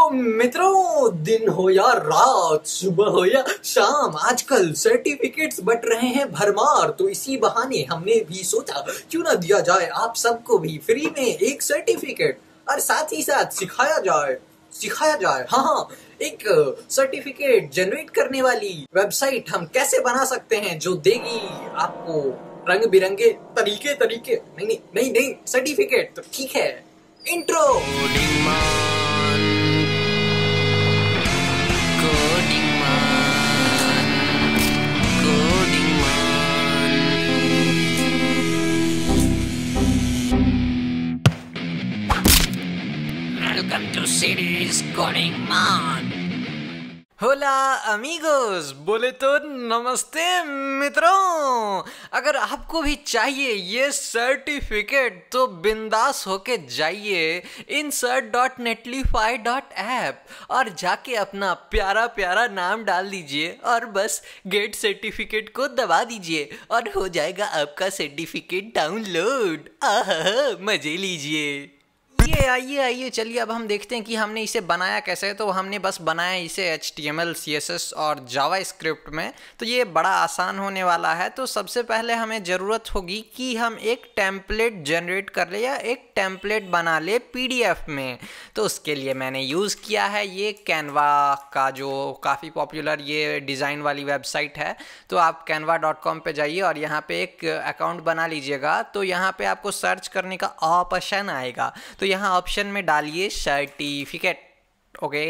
तो मित्रों दिन हो या रात सुबह हो या शाम आजकल सर्टिफिकेट्स बट रहे हैं भरमार तो इसी बहाने हमने भी सोचा क्यों ना दिया जाए आप सबको भी फ्री में एक सर्टिफिकेट और साथ ही साथ सिखाया जाए सिखाया जाए हाँ हाँ एक सर्टिफिकेट जनरेट करने वाली वेबसाइट हम कैसे बना सकते हैं जो देगी आपको रंग बिरंगे तरीके तरीके नहीं नहीं नहीं, नहीं सर्टिफिकेट तो ठीक है intro series calling hola amigos बोले तो नमस्ते मित्रों अगर आपको भी चाहिए ये सर्टिफिकेट तो बिंदास होके जाइए इन cert dot Netlify dot app और जाके अपना प्यारा प्यारा नाम डाल दीजिए और बस गेट सर्टिफिकेट को दबा दीजिए और हो जाएगा आपका सर्टिफिकेट डाउनलोड आह मज़े लीजिए ये आइए आइए चलिए अब हम देखते हैं कि हमने इसे बनाया कैसे है तो हमने बस बनाया इसे H T M L C S S और जावा स्क्रिप्ट में तो ये बड़ा आसान होने वाला है तो सबसे पहले हमें ज़रूरत होगी कि हम एक टेम्पलेट जनरेट कर ले या एक टेम्पलेट बना ले पी डी एफ में तो उसके लिए मैंने यूज़ किया है ये कैनवा का जो काफ़ी पॉपुलर ये डिज़ाइन वाली वेबसाइट है तो आप कैनवा डॉट कॉम पर जाइए और यहाँ पर एक अकाउंट बना लीजिएगा तो यहाँ पर आपको सर्च करने का ऑप्शन आएगा तो यहाँ ऑप्शन में डालिए सर्टिफिकेट ओके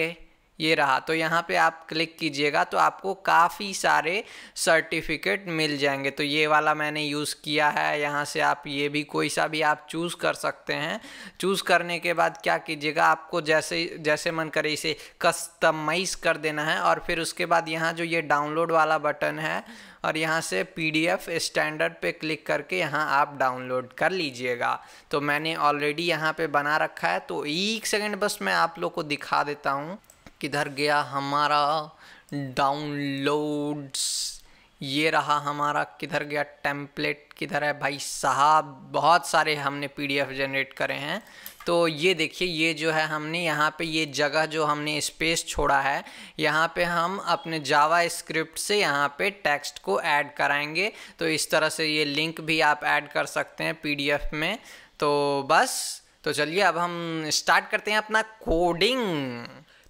ये रहा तो यहाँ पे आप क्लिक कीजिएगा तो आपको काफ़ी सारे सर्टिफिकेट मिल जाएंगे तो ये वाला मैंने यूज़ किया है यहाँ से आप ये भी कोई सा भी आप चूज़ कर सकते हैं चूज़ करने के बाद क्या कीजिएगा आपको जैसे जैसे मन करे इसे कस्टमाइज़ कर देना है और फिर उसके बाद यहाँ जो ये डाउनलोड वाला बटन है और यहाँ से पीडीएफ स्टैंडर्ड पे क्लिक करके यहाँ आप डाउनलोड कर लीजिएगा तो मैंने ऑलरेडी यहाँ पे बना रखा है तो एक सेकंड बस मैं आप लोग को दिखा देता हूँ किधर गया हमारा डाउनलोड्स ये रहा हमारा किधर गया टेम्पलेट किधर है भाई साहब बहुत सारे हमने पीडीएफ जनरेट करे हैं तो ये देखिए ये जो है हमने यहाँ पे ये जगह जो हमने स्पेस छोड़ा है यहाँ पे हम अपने जावा स्क्रिप्ट से यहाँ पे टेक्स्ट को ऐड कराएंगे तो इस तरह से ये लिंक भी आप ऐड कर सकते हैं पीडीएफ में तो बस तो चलिए अब हम स्टार्ट करते हैं अपना कोडिंग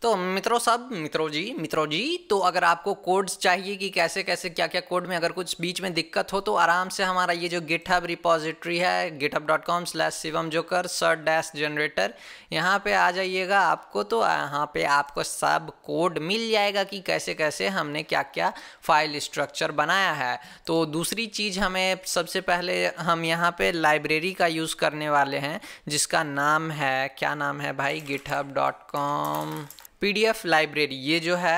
तो मित्रों सब मित्रों जी मित्रों जी तो अगर आपको कोड्स चाहिए कि कैसे कैसे क्या क्या कोड में अगर कुछ बीच में दिक्कत हो तो आराम से हमारा ये जो गिटहब रिपोजिट्री है GitHub dot com slash Shivam joker cert dash generator यहाँ पे आ जाइएगा आपको तो यहाँ पे आपको सब कोड मिल जाएगा कि कैसे कैसे हमने क्या क्या फाइल स्ट्रक्चर बनाया है तो दूसरी चीज़ हमें सबसे पहले हम यहाँ पर लाइब्रेरी का यूज़ करने वाले हैं जिसका नाम है क्या नाम है भाई GitHub dot com PDF library ये जो है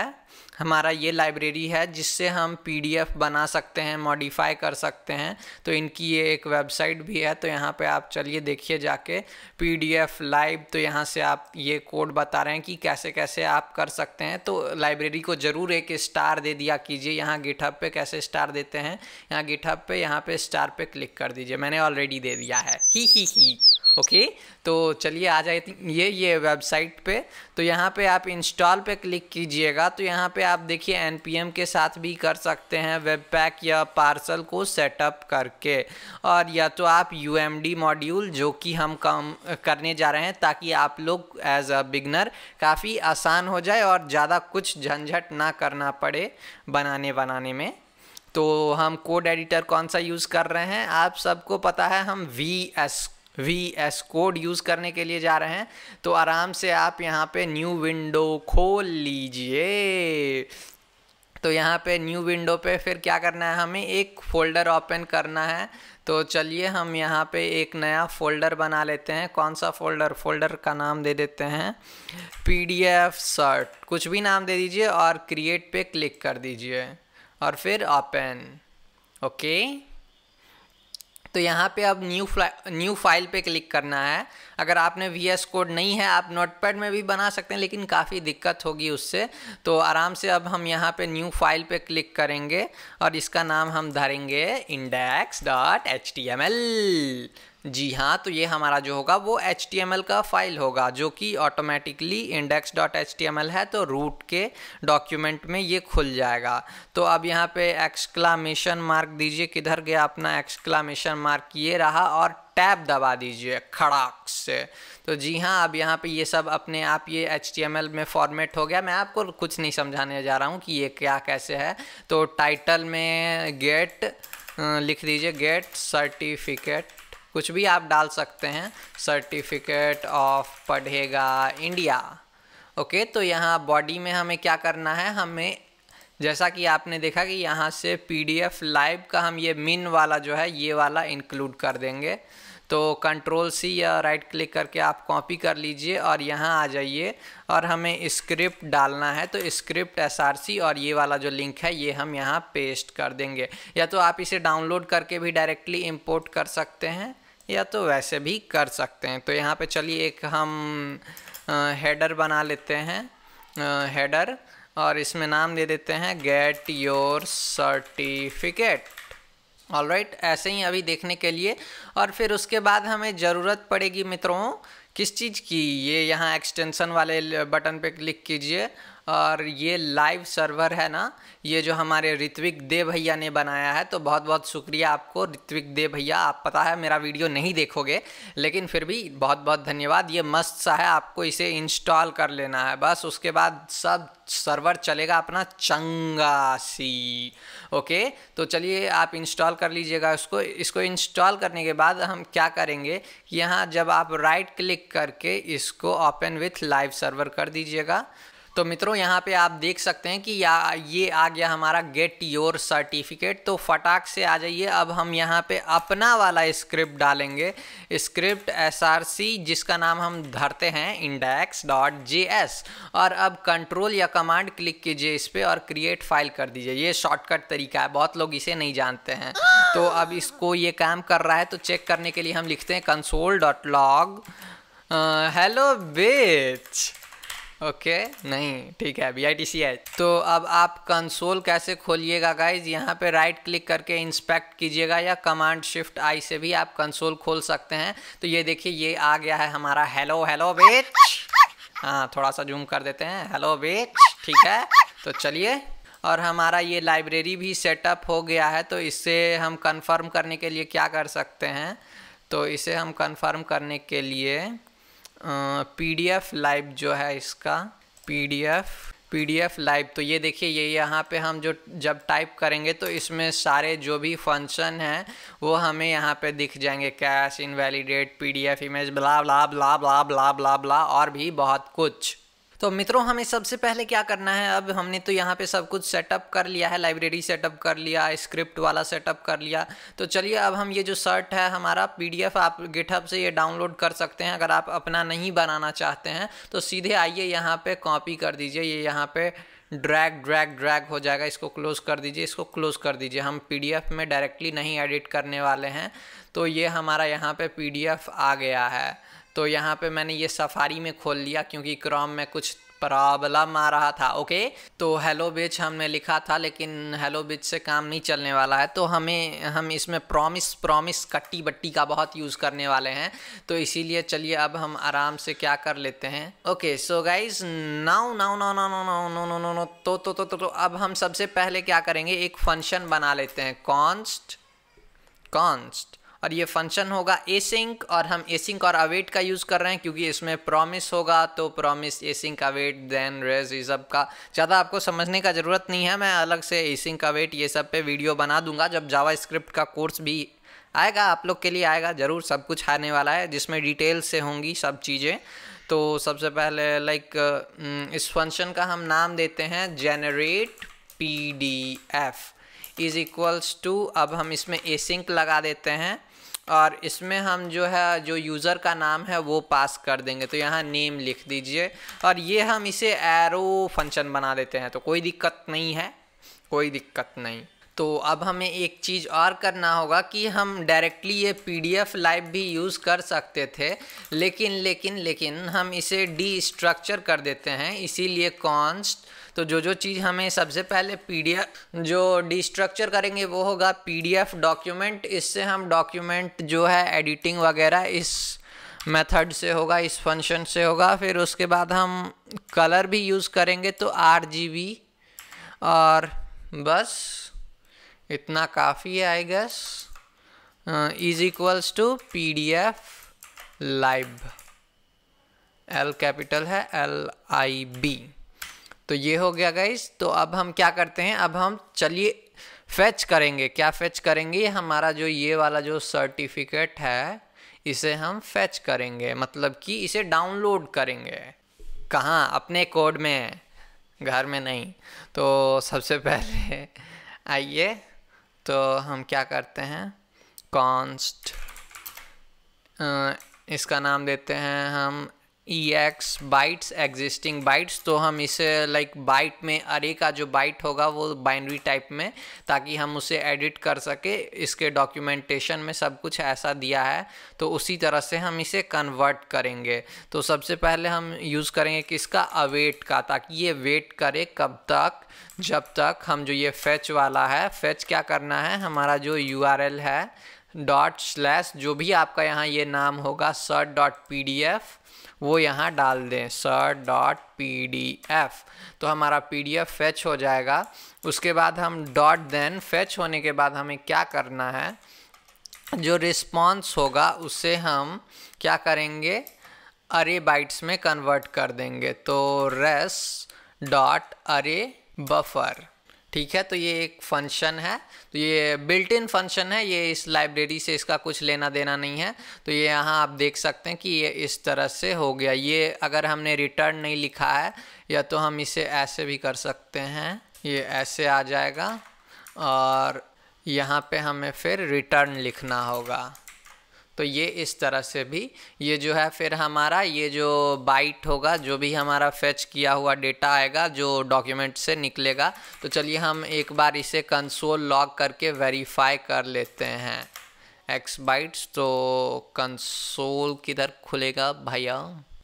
हमारा ये लाइब्रेरी है जिससे हम पीडीएफ बना सकते हैं मॉडिफाई कर सकते हैं तो इनकी ये एक वेबसाइट भी है तो यहाँ पे आप चलिए देखिए जाके पीडीएफ लाइव तो यहाँ से आप ये कोड बता रहे हैं कि कैसे कैसे आप कर सकते हैं तो लाइब्रेरी को ज़रूर एक स्टार दे दिया कीजिए यहाँ गिटहब पे कैसे स्टार देते हैं यहाँ गिठप पे यहाँ पे स्टार पे क्लिक कर दीजिए मैंने ऑलरेडी दे दिया है ही ही ही ओके okay, तो चलिए आ जाए ये ये वेबसाइट पे तो यहाँ पे आप इंस्टॉल पे क्लिक कीजिएगा तो यहाँ पे आप देखिए एन के साथ भी कर सकते हैं वेब पैक या पार्सल को सेटअप करके और या तो आप यू मॉड्यूल जो कि हम कम करने जा रहे हैं ताकि आप लोग एज अ बिगनर काफ़ी आसान हो जाए और ज़्यादा कुछ झंझट ना करना पड़े बनाने बनाने में तो हम कोड एडिटर कौन सा यूज़ कर रहे हैं आप सबको पता है हम V S V S code use करने के लिए जा रहे हैं तो आराम से आप यहाँ पे न्यू विंडो खोल लीजिए तो यहाँ पे न्यू विंडो पे फिर क्या करना है हमें एक फ़ोल्डर ओपन करना है तो चलिए हम यहाँ पे एक नया फ़ोल्डर बना लेते हैं कौन सा फ़ोल्डर फ़ोल्डर का नाम दे देते हैं पी डी एफ सर्ट कुछ भी नाम दे दीजिए और क्रिएट पे क्लिक कर दीजिए और फिर ओपन ओके तो यहाँ पे अब न्यू न्यू फाइल पे क्लिक करना है अगर आपने वी एस कोड नहीं है आप नोटपैड में भी बना सकते हैं लेकिन काफ़ी दिक्कत होगी उससे तो आराम से अब हम यहाँ पे न्यू फाइल पे क्लिक करेंगे और इसका नाम हम धरेंगे index dot H T M L जी हाँ तो ये हमारा जो होगा वो एच का फाइल होगा जो कि ऑटोमेटिकली इंडेक्स डॉट एच है तो रूट के डॉक्यूमेंट में ये खुल जाएगा तो अब यहाँ पे एक्सक्लामेशन मार्क दीजिए किधर गया अपना एक्सक्लामेशन मार्क ये रहा और टैब दबा दीजिए खड़ाक से तो जी हाँ अब यहाँ पे ये सब अपने आप ये एच में फॉर्मेट हो गया मैं आपको कुछ नहीं समझाने जा रहा हूँ कि ये क्या कैसे है तो टाइटल में गेट लिख दीजिए गेट सर्टिफिकेट कुछ भी आप डाल सकते हैं सर्टिफिकेट ऑफ पढ़ेगा इंडिया ओके तो यहाँ बॉडी में हमें क्या करना है हमें जैसा कि आपने देखा कि यहाँ से पीडीएफ लाइव का हम ये मिन वाला जो है ये वाला इंक्लूड कर देंगे तो कंट्रोल सी या राइट क्लिक करके आप कॉपी कर लीजिए और यहाँ आ जाइए और हमें स्क्रिप्ट डालना है तो स्क्रिप्ट एस और ये वाला जो लिंक है ये हम यहाँ पेस्ट कर देंगे या तो आप इसे डाउनलोड करके भी डायरेक्टली इम्पोर्ट कर सकते हैं या तो वैसे भी कर सकते हैं तो यहाँ पे चलिए एक हम हेडर बना लेते हैं हेडर और इसमें नाम दे देते हैं get your certificate all right ऐसे ही अभी देखने के लिए और फिर उसके बाद हमें ज़रूरत पड़ेगी मित्रों किस चीज़ की ये यहाँ एक्सटेंशन वाले बटन पे क्लिक कीजिए और ये लाइव सर्वर है ना ये जो हमारे ऋत्विक देव भैया ने बनाया है तो बहुत बहुत शुक्रिया आपको ऋत्विक देव भैया आप पता है मेरा वीडियो नहीं देखोगे लेकिन फिर भी बहुत बहुत धन्यवाद ये मस्त सा है आपको इसे इंस्टॉल कर लेना है बस उसके बाद सब सर्वर चलेगा अपना चंगा सी ओके तो चलिए आप इंस्टॉल कर लीजिएगा उसको इसको इंस्टॉल करने के बाद हम क्या करेंगे यहाँ जब आप राइट क्लिक करके इसको ओपन विथ लाइव सर्वर कर दीजिएगा तो मित्रों यहाँ पे आप देख सकते हैं कि या ये आ गया हमारा गेट योर सर्टिफिकेट तो फटाक से आ जाइए अब हम यहाँ पे अपना वाला स्क्रिप्ट डालेंगे स्क्रिप्ट एस जिसका नाम हम धरते हैं इंडेक्स डॉट जे एस और अब कंट्रोल या कमांड क्लिक कीजिए इस पर और क्रिएट फाइल कर दीजिए ये शॉर्टकट तरीका है बहुत लोग इसे नहीं जानते हैं तो अब इसको ये काम कर रहा है तो चेक करने के लिए हम लिखते हैं console dot log hello bitch okay नहीं ठीक है बी आई टी सी है तो अब आप कंसोल कैसे खोलिएगा गाइज यहाँ पे राइट क्लिक करके इंस्पेक्ट कीजिएगा या कमांड शिफ्ट आई से भी आप कंसोल खोल सकते हैं तो ये देखिए ये आ गया है हमारा हेलो हेलो बेच हाँ थोड़ा सा जूम कर देते हैं हेलो बेच ठीक है तो चलिए और हमारा ये लाइब्रेरी भी सेटअप हो गया है तो इससे हम कन्फर्म करने के लिए क्या कर सकते हैं तो इसे हम कन्फर्म करने के लिए पीडीएफ लाइव जो है इसका पीडीएफ पीडीएफ लाइव तो ये देखिए ये यहाँ पे हम जो जब टाइप करेंगे तो इसमें सारे जो भी फंक्शन हैं वो हमें यहाँ पे दिख जाएंगे cache invalidate PDF image blah blah blah blah blah blah blah और भी बहुत कुछ तो मित्रों हमें सबसे पहले क्या करना है अब हमने तो यहाँ पे सब कुछ सेटअप कर लिया है लाइब्रेरी सेटअप कर लिया स्क्रिप्ट वाला सेटअप कर लिया तो चलिए अब हम ये जो शर्ट है हमारा पीडीएफ आप गिटहब से ये डाउनलोड कर सकते हैं अगर आप अपना नहीं बनाना चाहते हैं तो सीधे आइए यहाँ पर कॉपी कर दीजिए ये यहाँ पर ड्रैग ड्रैग ड्रैग हो जाएगा इसको क्लोज़ कर दीजिए इसको क्लोज़ कर दीजिए हम पी में डायरेक्टली नहीं एडिट करने वाले हैं तो ये हमारा यहाँ पर पी आ गया है तो यहाँ पे मैंने ये सफारी में खोल लिया क्योंकि क्रोम में कुछ प्रॉब्लम आ रहा था ओके तो हेलो बिच हमने लिखा था लेकिन हेलो बिच से काम नहीं चलने वाला है तो हमें हम इसमें प्रॉमिस प्रॉमिस कट्टी बट्टी का बहुत यूज़ करने वाले हैं तो इसीलिए चलिए अब हम आराम से क्या कर लेते हैं okay so guys now now now now now now no no no no तो तो तो तो अब हम सबसे पहले क्या करेंगे एक फंक्शन बना लेते हैं कॉन्स्ट कॉन्स्ट और ये फंक्शन होगा एसिंक और हम एसिंक और अवेट का यूज़ कर रहे हैं क्योंकि इसमें प्रॉमिस होगा तो promise async await then race ये सब का ज़्यादा आपको समझने का ज़रूरत नहीं है मैं अलग से एसिंक अवेट ये सब पे वीडियो बना दूंगा जब जावा का कोर्स भी आएगा आप लोग के लिए आएगा ज़रूर सब कुछ आने वाला है जिसमें डिटेल से होंगी सब चीज़ें तो सबसे पहले लाइक इस फंक्शन का हम नाम देते हैं generate P D F is equals to अब हम इसमें एसिंक लगा देते हैं और इसमें हम जो है जो यूज़र का नाम है वो पास कर देंगे तो यहाँ नेम लिख दीजिए और ये हम इसे एरो फंक्शन बना देते हैं तो कोई दिक्कत नहीं है कोई दिक्कत नहीं तो अब हमें एक चीज़ और करना होगा कि हम डायरेक्टली ये पी डी एफ लाइव भी यूज़ कर सकते थे लेकिन लेकिन लेकिन हम इसे डी स्ट्रक्चर कर देते हैं इसीलिए कॉन्स्ट तो जो जो चीज़ हमें सबसे पहले पीडीएफ जो डिस्ट्रक्चर करेंगे वो होगा पीडीएफ डॉक्यूमेंट इससे हम डॉक्यूमेंट जो है एडिटिंग वगैरह इस मेथड से होगा इस फंक्शन से होगा फिर उसके बाद हम कलर भी यूज़ करेंगे तो आर और बस इतना काफ़ी है I guess is equals to P D F lib L capital है एल आई बी तो ये हो गया गाइस तो अब हम क्या करते हैं अब हम चलिए फेच करेंगे क्या फेच करेंगे हमारा जो ये वाला जो सर्टिफिकेट है इसे हम फेच करेंगे मतलब कि इसे डाउनलोड करेंगे कहाँ अपने कोड में घर में नहीं तो सबसे पहले आइए तो हम क्या करते हैं कॉन्स्ट इसका नाम देते हैं हम E X bytes existing bytes तो हम इसे लाइक like, बाइट में अरे का जो बाइट होगा वो बाइनरी टाइप में ताकि हम उसे एडिट कर सके इसके डॉक्यूमेंटेशन में सब कुछ ऐसा दिया है तो उसी तरह से हम इसे कन्वर्ट करेंगे तो सबसे पहले हम यूज़ करेंगे किसका अवेट का ताकि ये वेट करे कब तक जब तक हम जो ये फेच वाला है फेच क्या करना है हमारा जो यू है डॉट स्लैश जो भी आपका यहाँ ये नाम होगा cert dot P D F वो यहाँ डाल दें cert dot P D F तो हमारा पी डी एफ फेच हो जाएगा उसके बाद हम डॉट देन फेच होने के बाद हमें क्या करना है जो रिस्पॉन्स होगा उसे हम क्या करेंगे अरे बाइट्स में कन्वर्ट कर देंगे तो रेस डॉट अरे बफर ठीक है तो ये एक फंक्शन है तो ये बिल्ट इन फंक्शन है ये इस लाइब्रेरी से इसका कुछ लेना देना नहीं है तो ये यहाँ आप देख सकते हैं कि ये इस तरह से हो गया ये अगर हमने रिटर्न नहीं लिखा है या तो हम इसे ऐसे भी कर सकते हैं ये ऐसे आ जाएगा और यहाँ पे हमें फिर रिटर्न लिखना होगा तो ये इस तरह से भी ये जो है फिर हमारा ये जो बाइट होगा जो भी हमारा फेच किया हुआ डेटा आएगा जो डॉक्यूमेंट से निकलेगा तो चलिए हम एक बार इसे कंसोल लॉग करके वेरीफाई कर लेते हैं एक्स बाइट्स तो कंसोल किधर खुलेगा भैया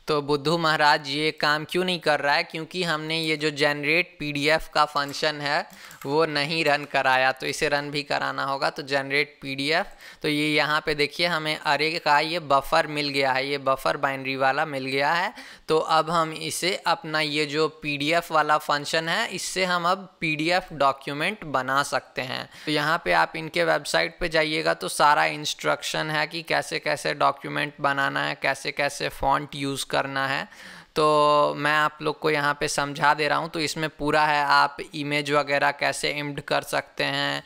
तो बुद्धू महाराज ये काम क्यों नहीं कर रहा है क्योंकि हमने ये जो जनरेट पीडीएफ का फंक्शन है वो नहीं रन कराया तो इसे रन भी कराना होगा तो जनरेट पीडीएफ तो ये यहाँ पे देखिए हमें अरे का ये बफर मिल गया है ये बफर बाइनरी वाला मिल गया है तो अब हम इसे अपना ये जो पीडीएफ वाला फंक्शन है इससे हम अब पीडीएफ डॉक्यूमेंट बना सकते हैं तो यहाँ पे आप इनके वेबसाइट पे जाइएगा तो सारा इंस्ट्रक्शन है कि कैसे कैसे डॉक्यूमेंट बनाना है कैसे कैसे फॉन्ट यूज़ करना है तो मैं आप लोग को यहाँ पे समझा दे रहा हूँ तो इसमें पूरा है आप इमेज वगैरह कैसे इम्ड कर सकते हैं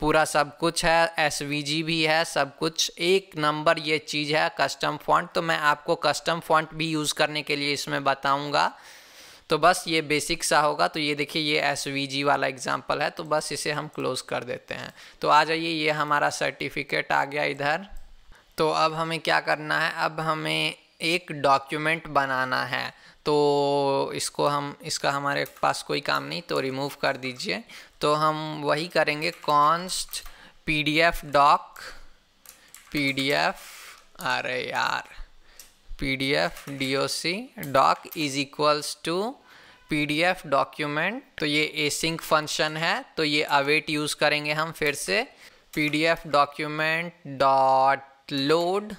पूरा सब कुछ है एस भी है सब कुछ एक नंबर ये चीज़ है कस्टम फॉन्ट तो मैं आपको कस्टम फॉन्ट भी यूज़ करने के लिए इसमें बताऊँगा तो बस ये बेसिक सा होगा तो ये देखिए ये एस वाला एग्ज़ाम्पल है तो बस इसे हम क्लोज़ कर देते हैं तो आ जाइए ये हमारा सर्टिफिकेट आ गया इधर तो अब हमें क्या करना है अब हमें एक डॉक्यूमेंट बनाना है तो इसको हम इसका हमारे पास कोई काम नहीं तो रिमूव कर दीजिए तो हम वही करेंगे const P D F doc P D F अरे यार P D F D O C doc is equals to P D F document तो ये एसिंक फंक्शन है तो ये अवेट यूज़ करेंगे हम फिर से P D F document dot load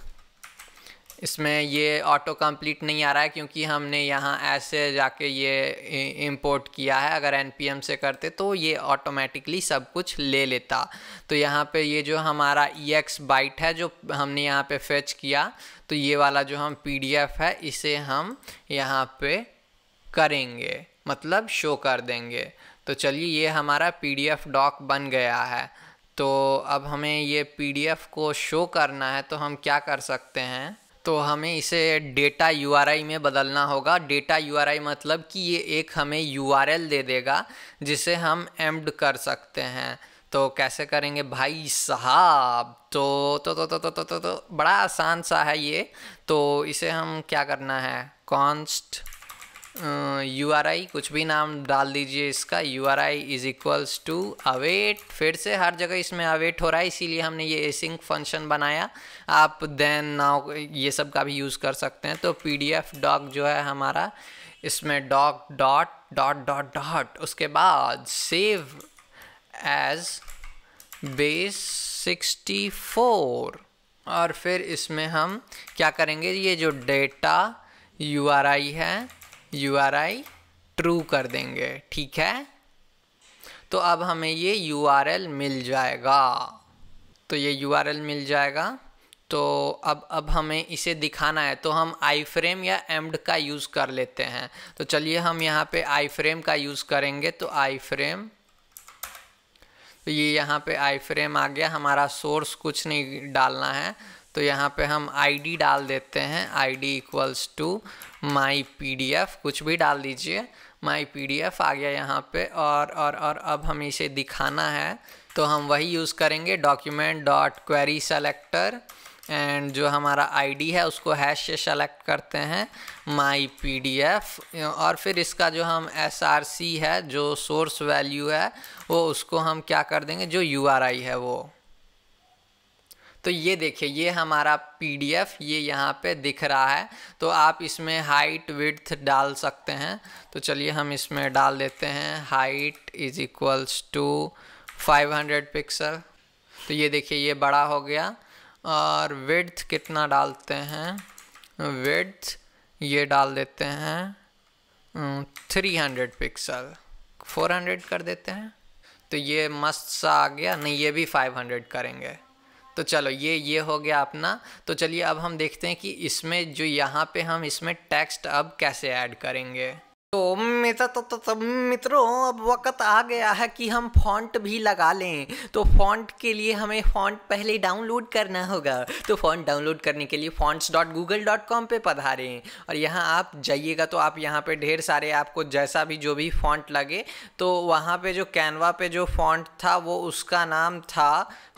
इसमें ये ऑटो कंप्लीट नहीं आ रहा है क्योंकि हमने यहाँ ऐसे जाके ये इंपोर्ट किया है अगर एन से करते तो ये ऑटोमेटिकली सब कुछ ले लेता तो यहाँ पे ये जो हमारा ई एक्स बाइट है जो हमने यहाँ पे फेच किया तो ये वाला जो हम पी है इसे हम यहाँ पे करेंगे मतलब शो कर देंगे तो चलिए ये हमारा पी डॉक बन गया है तो अब हमें ये पी को शो करना है तो हम क्या कर सकते हैं तो हमें इसे डेटा यू में बदलना होगा डेटा यू मतलब कि ये एक हमें यू दे देगा जिसे हम एम्ड कर सकते हैं तो कैसे करेंगे भाई साहब तो, तो तो तो तो तो तो तो, बड़ा आसान सा है ये तो इसे हम क्या करना है कॉन्स्ट यू आर आई कुछ भी नाम डाल दीजिए इसका U R I is equals to await फिर से हर जगह इसमें अवेट हो रहा है इसीलिए हमने ये एसिंक फंक्शन बनाया आप देन नाउ ये सब का भी यूज़ कर सकते हैं तो पी डी एफ डॉक जो है हमारा इसमें doc dot dot dot dot उसके बाद save as base sixty four और फिर इसमें हम क्या करेंगे ये जो डेटा यू आर आई है यू आर आई ट्रू कर देंगे ठीक है तो अब हमें ये यू आर एल मिल जाएगा तो ये यू आर एल मिल जाएगा तो अब अब हमें इसे दिखाना है तो हम आई फ्रेम या एम्ड का यूज़ कर लेते हैं तो चलिए हम यहाँ पे आई फ्रेम का यूज़ करेंगे तो आई फ्रेम तो ये यहाँ पे आई फ्रेम आ गया हमारा सोर्स कुछ नहीं डालना है तो यहाँ पे हम आईडी डाल देते हैं ID equals to my PDF कुछ भी डाल दीजिए माई पीडीएफ आ गया यहाँ पे और और और अब हमें इसे दिखाना है तो हम वही यूज़ करेंगे document dot query selector and जो हमारा आईडी है उसको हैश से सेलेक्ट करते हैं माई पीडीएफ और फिर इसका जो हम एसआरसी है जो सोर्स वैल्यू है वो उसको हम क्या कर देंगे जो यूआरआई है वो तो ये देखिए ये हमारा पीडीएफ ये यहाँ पे दिख रहा है तो आप इसमें हाइट विथ डाल सकते हैं तो चलिए हम इसमें डाल देते हैं height is equals to 500 pixel तो ये देखिए ये बड़ा हो गया और विथ कितना डालते हैं विथ ये डाल देते हैं 300 पिक्सल 400 कर देते हैं तो ये मस्त सा आ गया नहीं ये भी 500 करेंगे तो चलो ये ये हो गया अपना तो चलिए अब हम देखते हैं कि इसमें जो यहाँ पे हम इसमें टेक्स्ट अब कैसे ऐड करेंगे तो तो, तो, तो मित्रों अब वक्त आ गया है कि हम फॉन्ट भी लगा लें तो फॉन्ट के लिए हमें फॉन्ट पहले डाउनलोड करना होगा तो फॉन्ट डाउनलोड करने के लिए fonts dot Google dot com पर पधारें और यहाँ आप जाइएगा तो आप यहाँ पे ढेर सारे आपको जैसा भी जो भी फॉन्ट लगे तो वहाँ पे जो कैनवा पे जो फॉन्ट था वो उसका नाम था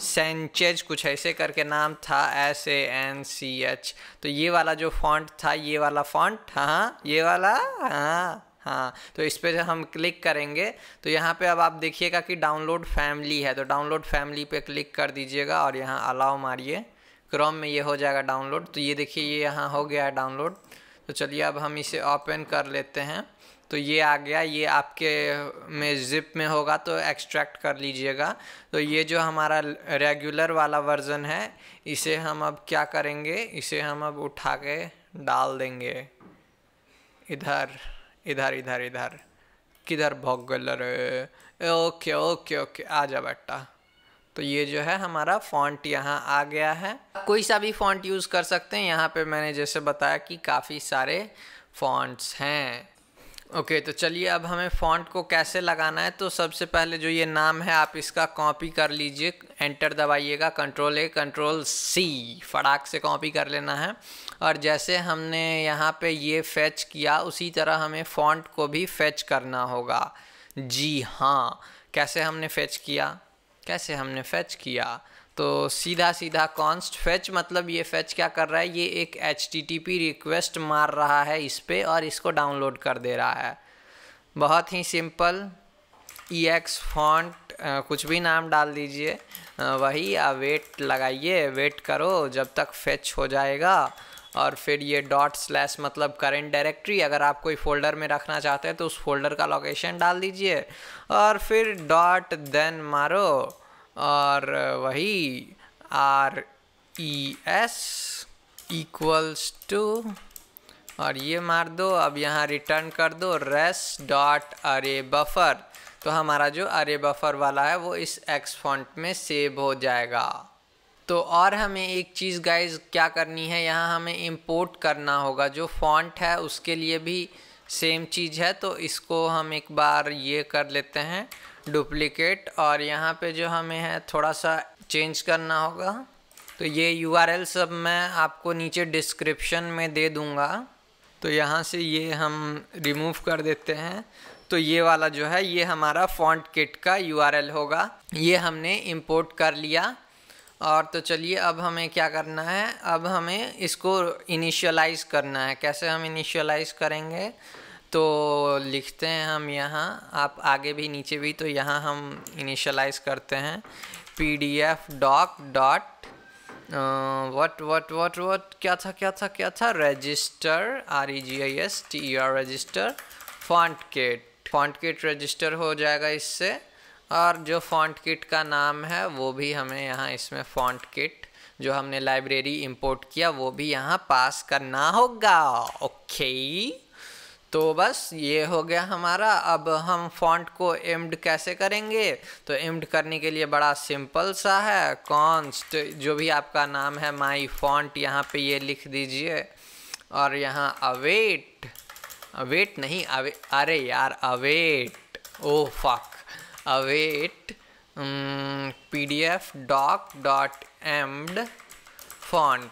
सेंचेज कुछ ऐसे करके नाम था S A N C H तो ये वाला जो फॉन्ट था ये वाला फॉन्ट हाँ, हाँ ये वाला हाँ हाँ तो इस पर हम क्लिक करेंगे तो यहाँ पे अब आप देखिएगा कि डाउनलोड फैमिली है तो डाउनलोड फैमिली पे क्लिक कर दीजिएगा और यहाँ अलाउ मारिए क्रोम में ये हो जाएगा डाउनलोड तो ये देखिए ये यहाँ हो गया है डाउनलोड तो चलिए अब हम इसे ओपन कर लेते हैं तो ये आ गया ये आपके में जिप में होगा तो एक्सट्रैक्ट कर लीजिएगा तो ये जो हमारा रेगुलर वाला वर्जन है इसे हम अब क्या करेंगे इसे हम अब उठा के डाल देंगे इधर इधर इधर इधर किधर भोग गल रे ओके ओके ओके आ जा बेटा तो ये जो है हमारा फॉन्ट यहाँ आ गया है कोई सा भी फॉन्ट यूज़ कर सकते हैं यहाँ पे मैंने जैसे बताया कि काफ़ी सारे फॉन्ट्स हैं ओके okay, तो चलिए अब हमें फॉन्ट को कैसे लगाना है तो सबसे पहले जो ये नाम है आप इसका कॉपी कर लीजिए एंटर दबाइएगा कंट्रोल ए कंट्रोल सी फटाक से कॉपी कर लेना है और जैसे हमने यहाँ पे ये फैच किया उसी तरह हमें फॉन्ट को भी फैच करना होगा जी हाँ कैसे हमने फैच किया कैसे हमने फैच किया तो सीधा सीधा कॉन्स्ट फेच मतलब ये फेच क्या कर रहा है ये एक एच रिक्वेस्ट मार रहा है इस पर और इसको डाउनलोड कर दे रहा है बहुत ही सिंपल ई एक्स फॉन्ट कुछ भी नाम डाल दीजिए वही वेट लगाइए वेट करो जब तक फेच हो जाएगा और फिर ये डॉट स्लैश मतलब करेंट डायरेक्टरी अगर आप कोई फोल्डर में रखना चाहते हैं तो उस फोल्डर का लोकेशन डाल दीजिए और फिर डॉट देन मारो और वही R E S equals to और ये मार दो अब यहाँ रिटर्न कर दो रेस डॉट अरे बफर तो हमारा जो अरे बफर वाला है वो इस एक्स फॉन्ट में सेव हो जाएगा तो और हमें एक चीज़ गाइज क्या करनी है यहाँ हमें इंपोर्ट करना होगा जो फॉन्ट है उसके लिए भी सेम चीज़ है तो इसको हम एक बार ये कर लेते हैं डुप्लीकेट और यहाँ पे जो हमें है थोड़ा सा चेंज करना होगा तो ये यू सब मैं आपको नीचे डिस्क्रिप्शन में दे दूँगा तो यहाँ से ये हम रिमूव कर देते हैं तो ये वाला जो है ये हमारा फॉन्ट किट का यू होगा ये हमने इम्पोर्ट कर लिया और तो चलिए अब हमें क्या करना है अब हमें इसको इनिशियलाइज़ करना है कैसे हम इनिशियलाइज़ करेंगे तो लिखते हैं हम यहाँ आप आगे भी नीचे भी तो यहाँ हम इनिशलाइज करते हैं P D F doc dot what what what what क्या था क्या था क्या था register R E G I S T E R register font kit font kit register हो जाएगा इससे और जो फॉन्ट किट का नाम है वो भी हमें यहाँ इसमें फॉन्ट किट जो हमने लाइब्रेरी इंपोर्ट किया वो भी यहाँ पास करना होगा ओके okay. तो बस ये हो गया हमारा अब हम फॉन्ट को एम्ड कैसे करेंगे तो एम्ड करने के लिए बड़ा सिंपल सा है कॉन्स्ट जो भी आपका नाम है माई फॉन्ट यहाँ पे ये लिख दीजिए और यहाँ अवेट अवेट नहीं अवे अरे यार await oh fuck await P D F doc dot embed font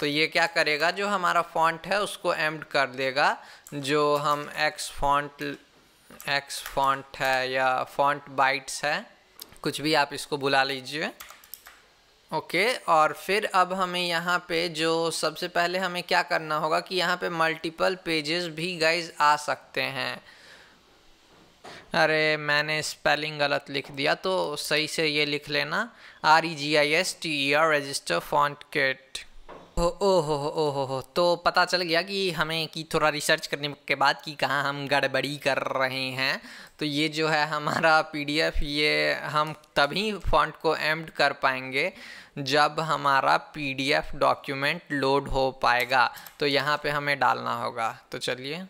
तो ये क्या करेगा जो हमारा फॉन्ट है उसको एम्ड कर देगा जो हम एक्स फॉन्ट एक्स फॉन्ट है या फॉन्ट बाइट्स है कुछ भी आप इसको बुला लीजिए ओके और फिर अब हमें यहाँ पे जो सबसे पहले हमें क्या करना होगा कि यहाँ पे मल्टीपल पेजेस भी गाइज आ सकते हैं अरे मैंने स्पेलिंग गलत लिख दिया तो सही से ये लिख लेना R E G I S T E R register font kit ओहो हो ओहो हो तो पता चल गया कि हमें कि थोड़ा रिसर्च करने के बाद कि कहाँ हम गड़बड़ी कर रहे हैं तो ये जो है हमारा पीडीएफ ये हम तभी फॉन्ट को एम्ड कर पाएंगे जब हमारा पीडीएफ डॉक्यूमेंट लोड हो पाएगा तो यहाँ पे हमें डालना होगा तो चलिए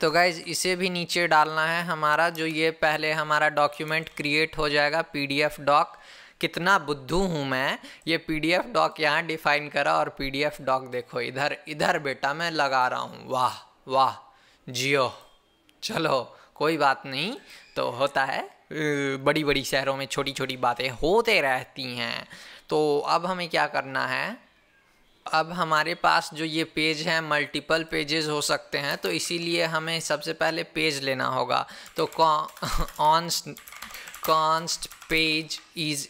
तो गाइज इसे भी नीचे डालना है हमारा जो ये पहले हमारा डॉक्यूमेंट क्रिएट हो जाएगा पी डॉक कितना बुद्धू हूँ मैं ये पी डी एफ डॉक यहाँ डिफाइन करा और पी डी एफ डॉक देखो इधर इधर बेटा मैं लगा रहा हूँ वाह वाह जियो चलो कोई बात नहीं तो होता है बड़ी बड़ी शहरों में छोटी छोटी बातें होते रहती हैं तो अब हमें क्या करना है अब हमारे पास जो ये पेज है मल्टीपल पेजेस हो सकते हैं तो इसीलिए हमें सबसे पहले पेज लेना होगा तो on const page is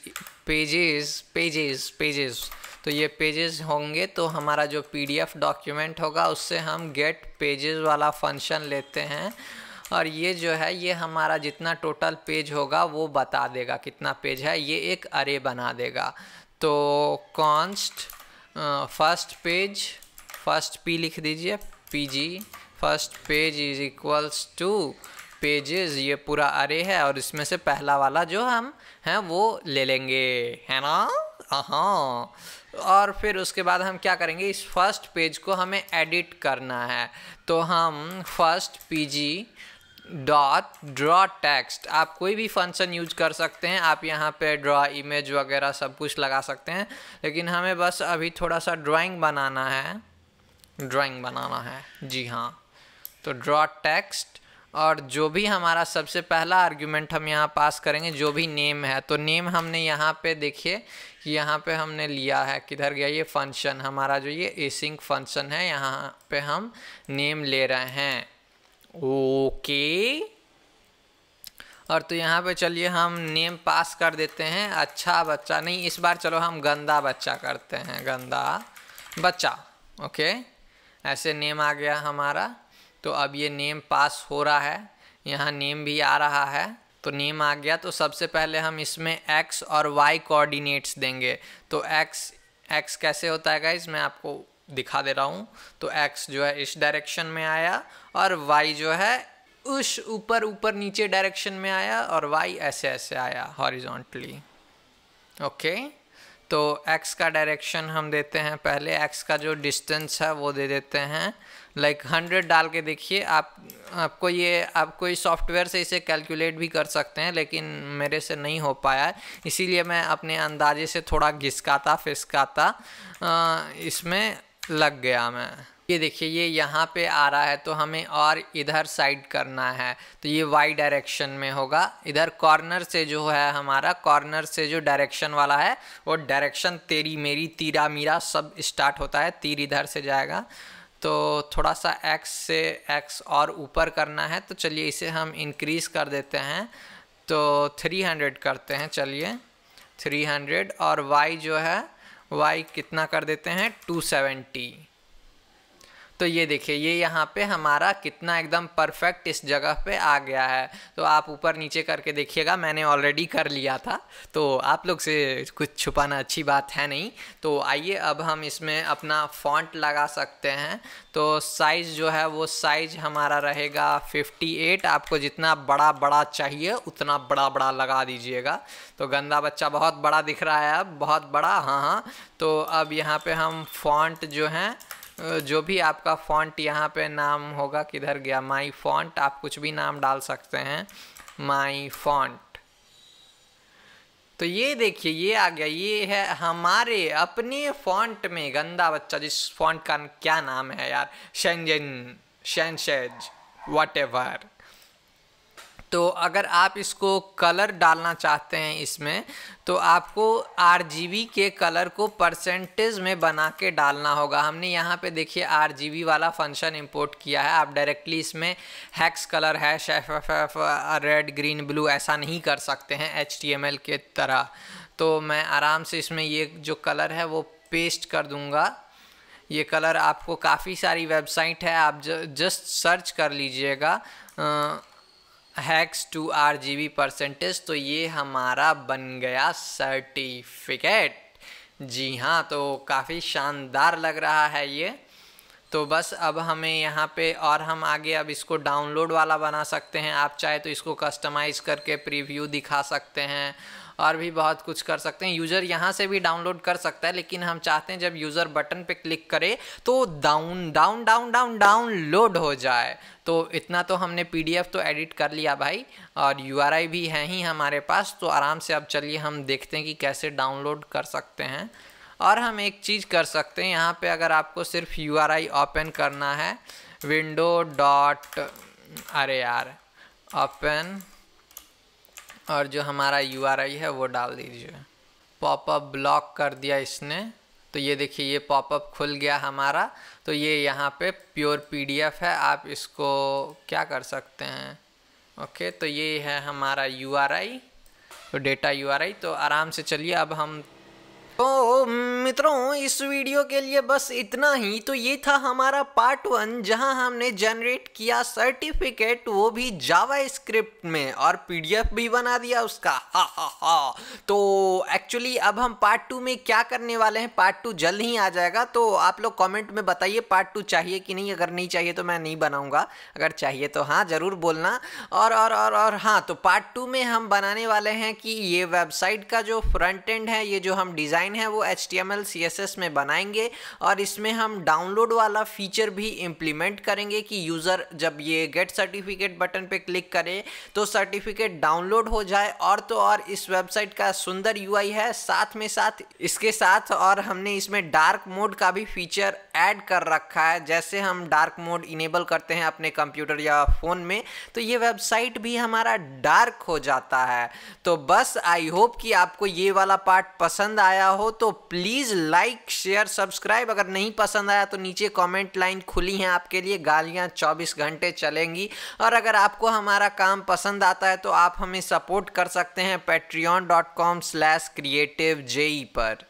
pages pages pages तो ये पेजेस होंगे तो हमारा जो पीडीएफ डॉक्यूमेंट होगा उससे हम गेट पेजेस वाला फंक्शन लेते हैं और ये जो है ये हमारा जितना टोटल पेज होगा वो बता देगा कितना पेज है ये एक अरे बना देगा तो const first page first P लिख दीजिए जी first page is equals to pages ये पूरा अरे है और इसमें से पहला वाला जो हम हैं वो ले लेंगे है ना हाँ और फिर उसके बाद हम क्या करेंगे इस फर्स्ट पेज को हमें एडिट करना है तो हम first PG dot draw text आप कोई भी फंक्शन यूज कर सकते हैं आप यहाँ पे ड्रॉ इमेज वगैरह सब कुछ लगा सकते हैं लेकिन हमें बस अभी थोड़ा सा ड्राइंग बनाना है ड्राइंग बनाना है जी हाँ तो ड्रॉ टेक्स्ट और जो भी हमारा सबसे पहला आर्ग्यूमेंट हम यहाँ पास करेंगे जो भी नेम है तो नेम हमने यहाँ पे देखिए यहाँ पे हमने लिया है किधर गया ये फंक्शन हमारा जो ये एसिंग फंक्शन है यहाँ पे हम नेम ले रहे हैं ओके और तो यहाँ पे चलिए हम नेम पास कर देते हैं अच्छा बच्चा नहीं इस बार चलो हम गंदा बच्चा करते हैं गंदा बच्चा ओके ऐसे नेम आ गया हमारा तो अब ये नेम पास हो रहा है यहाँ नेम भी आ रहा है तो नेम आ गया तो सबसे पहले हम इसमें एक्स और वाई कोऑर्डिनेट्स देंगे तो एक्स एक्स कैसे होता है गाइज मैं आपको दिखा दे रहा हूँ तो एक्स जो है इस डायरेक्शन में आया और वाई जो है उस ऊपर ऊपर नीचे डायरेक्शन में आया और वाई ऐसे ऐसे आया हॉरिजॉन्टली ओके तो एक्स का डायरेक्शन हम देते हैं पहले एक्स का जो डिस्टेंस है वो दे देते हैं लाइक हंड्रेड डाल के देखिए आप आपको ये आप कोई सॉफ्टवेयर से इसे कैलकुलेट भी कर सकते हैं लेकिन मेरे से नहीं हो पाया है इसीलिए मैं अपने अंदाजे से थोड़ा घिसकाता फिसकाता इसमें लग गया मैं ये देखिए ये यहाँ पे आ रहा है तो हमें और इधर साइड करना है तो ये वाई डायरेक्शन में होगा इधर कॉर्नर से जो है हमारा कॉर्नर से जो डायरेक्शन वाला है वो डायरेक्शन तेरी मेरी तीरा मीरा सब स्टार्ट होता है तीर इधर से जाएगा तो थोड़ा सा एक्स से एक्स और ऊपर करना है तो चलिए इसे हम इंक्रीज़ कर देते हैं तो 300 करते हैं चलिए 300 और y जो है y कितना कर देते हैं 270 तो ये देखिए ये यहाँ पे हमारा कितना एकदम परफेक्ट इस जगह पे आ गया है तो आप ऊपर नीचे करके देखिएगा मैंने ऑलरेडी कर लिया था तो आप लोग से कुछ छुपाना अच्छी बात है नहीं तो आइए अब हम इसमें अपना फॉन्ट लगा सकते हैं तो साइज़ जो है वो साइज़ हमारा रहेगा 58 आपको जितना बड़ा बड़ा चाहिए उतना बड़ा बड़ा लगा दीजिएगा तो गंदा बच्चा बहुत बड़ा दिख रहा है अब बहुत बड़ा हाँ हाँ तो अब यहाँ पे हम फॉन्ट जो हैं जो भी आपका फॉन्ट यहाँ पे नाम होगा किधर गया माई फॉन्ट आप कुछ भी नाम डाल सकते हैं माई फॉन्ट तो ये देखिए ये आ गया ये है हमारे अपने फॉन्ट में गंदा बच्चा जिस फॉन्ट का क्या नाम है यार शेंजन शेंशेज वट एवर तो अगर आप इसको कलर डालना चाहते हैं इसमें तो आपको आर के कलर को परसेंटेज में बना के डालना होगा हमने यहाँ पे देखिए आर वाला फंक्शन इंपोर्ट किया है आप डायरेक्टली इसमें हैक्स कलर है F F F red green blue ऐसा नहीं कर सकते हैं एच के तरह तो मैं आराम से इसमें ये जो कलर है वो पेस्ट कर दूँगा ये कलर आपको काफ़ी सारी वेबसाइट है आप जस्ट सर्च कर लीजिएगा hex to R G B percentage तो ये हमारा बन गया सर्टिफिकेट जी हाँ तो काफ़ी शानदार लग रहा है ये तो बस अब हमें यहाँ पे और हम आगे अब इसको डाउनलोड वाला बना सकते हैं आप चाहे तो इसको कस्टमाइज़ करके प्रीव्यू दिखा सकते हैं और भी बहुत कुछ कर सकते हैं यूज़र यहाँ से भी डाउनलोड कर सकता है लेकिन हम चाहते हैं जब यूज़र बटन पे क्लिक करे तो down down down down download हो जाए तो इतना तो हमने पीडीएफ तो एडिट कर लिया भाई और यूआरआई भी है ही हमारे पास तो आराम से अब चलिए हम देखते हैं कि कैसे डाउनलोड कर सकते हैं और हम एक चीज़ कर सकते हैं यहाँ पे अगर आपको सिर्फ यू ओपन करना है विंडो डॉट अरे यार ओपन और जो हमारा यू है वो डाल दीजिए पॉपअप ब्लॉक कर दिया इसने तो ये देखिए ये पॉपअप खुल गया हमारा तो ये यहाँ पे प्योर पीडीएफ है आप इसको क्या कर सकते हैं ओके तो ये है हमारा यू तो डेटा यू तो आराम से चलिए अब हम तो मित्रों इस वीडियो के लिए बस इतना ही तो ये था हमारा पार्ट वन जहां हमने जनरेट किया सर्टिफिकेट वो भी जावा स्क्रिप्ट में और पीडीएफ भी बना दिया उसका हा हा हा तो एक्चुअली अब हम पार्ट टू में क्या करने वाले हैं पार्ट टू जल्द ही आ जाएगा तो आप लोग कमेंट में बताइए पार्ट टू चाहिए कि नहीं अगर नहीं चाहिए तो मैं नहीं बनाऊंगा अगर चाहिए तो हाँ ज़रूर बोलना और और और और हाँ तो पार्ट टू में हम बनाने वाले हैं कि ये वेबसाइट का जो फ्रंट एंड है ये जो हम डिज़ाइन डिज़ाइन है वो एच टी में बनाएंगे और इसमें हम डाउनलोड वाला फीचर भी इम्प्लीमेंट करेंगे कि यूज़र जब ये गेट सर्टिफिकेट बटन पे क्लिक करे तो सर्टिफिकेट डाउनलोड हो जाए और तो और इस वेबसाइट का सुंदर यूआई है साथ में साथ इसके साथ और हमने इसमें डार्क मोड का भी फीचर ऐड कर रखा है जैसे हम डार्क मोड इनेबल करते हैं अपने कंप्यूटर या फ़ोन में तो ये वेबसाइट भी हमारा डार्क हो जाता है तो बस आई होप कि आपको ये वाला पार्ट पसंद आया हो हो तो प्लीज़ लाइक शेयर सब्सक्राइब अगर नहीं पसंद आया तो नीचे कमेंट लाइन खुली है आपके लिए गालियां चौबीस घंटे चलेंगी और अगर आपको हमारा काम पसंद आता है तो आप हमें सपोर्ट कर सकते हैं Patreon dot com slash creative JE पर